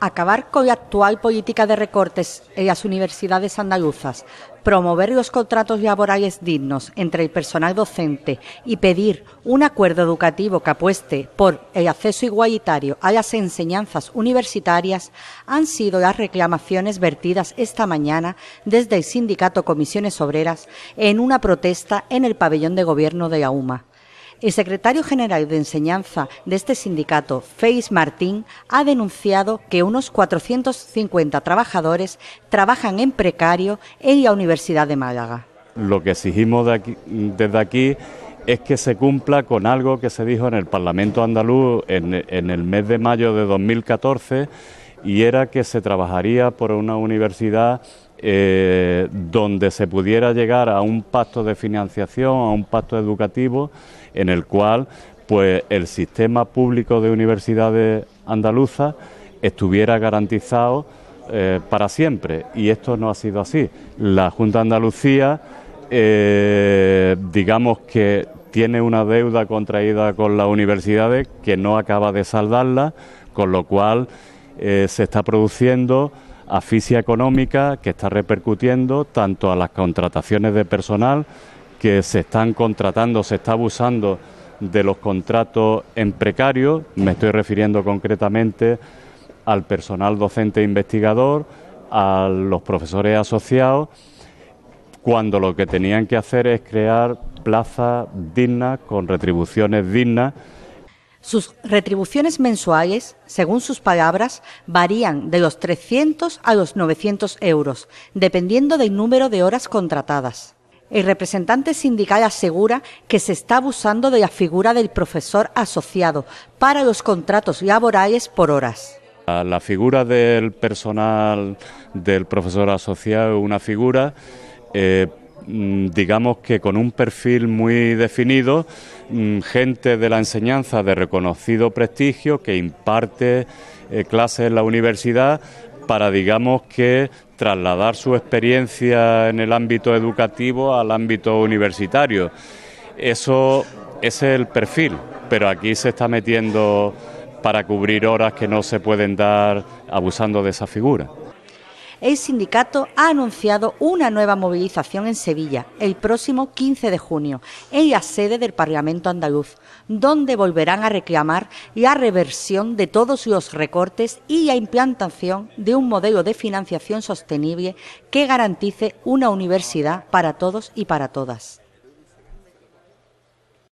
acabar con la actual política de recortes en las universidades andaluzas, promover los contratos laborales dignos entre el personal docente y pedir un acuerdo educativo que apueste por el acceso igualitario a las enseñanzas universitarias han sido las reclamaciones vertidas esta mañana desde el sindicato Comisiones Obreras en una protesta en el pabellón de gobierno de la UMA. El secretario general de enseñanza de este sindicato, Feis Martín, ha denunciado que unos 450 trabajadores trabajan en precario en la Universidad de Málaga. Lo que exigimos desde aquí es que se cumpla con algo que se dijo en el Parlamento andaluz en el mes de mayo de 2014 y era que se trabajaría por una universidad eh, donde se pudiera llegar a un pacto de financiación, a un pacto educativo, en el cual pues el sistema público de universidades andaluzas estuviera garantizado eh, para siempre. Y esto no ha sido así. La Junta de Andalucía, eh, digamos que tiene una deuda contraída con las universidades que no acaba de saldarla, con lo cual se está produciendo asfixia económica que está repercutiendo tanto a las contrataciones de personal que se están contratando, se está abusando de los contratos en precario, me estoy refiriendo concretamente al personal docente e investigador, a los profesores asociados, cuando lo que tenían que hacer es crear plazas dignas, con retribuciones dignas sus retribuciones mensuales, según sus palabras, varían de los 300 a los 900 euros, dependiendo del número de horas contratadas. El representante sindical asegura que se está abusando de la figura del profesor asociado para los contratos laborales por horas. La figura del personal del profesor asociado es una figura eh, Mm, digamos que con un perfil muy definido, mm, gente de la enseñanza de reconocido prestigio que imparte eh, clases en la universidad para, digamos que, trasladar su experiencia en el ámbito educativo al ámbito universitario. Eso es el perfil, pero aquí se está metiendo para cubrir horas que no se pueden dar abusando de esa figura el sindicato ha anunciado una nueva movilización en Sevilla el próximo 15 de junio en la sede del Parlamento andaluz, donde volverán a reclamar la reversión de todos los recortes y la implantación de un modelo de financiación sostenible que garantice una universidad para todos y para todas.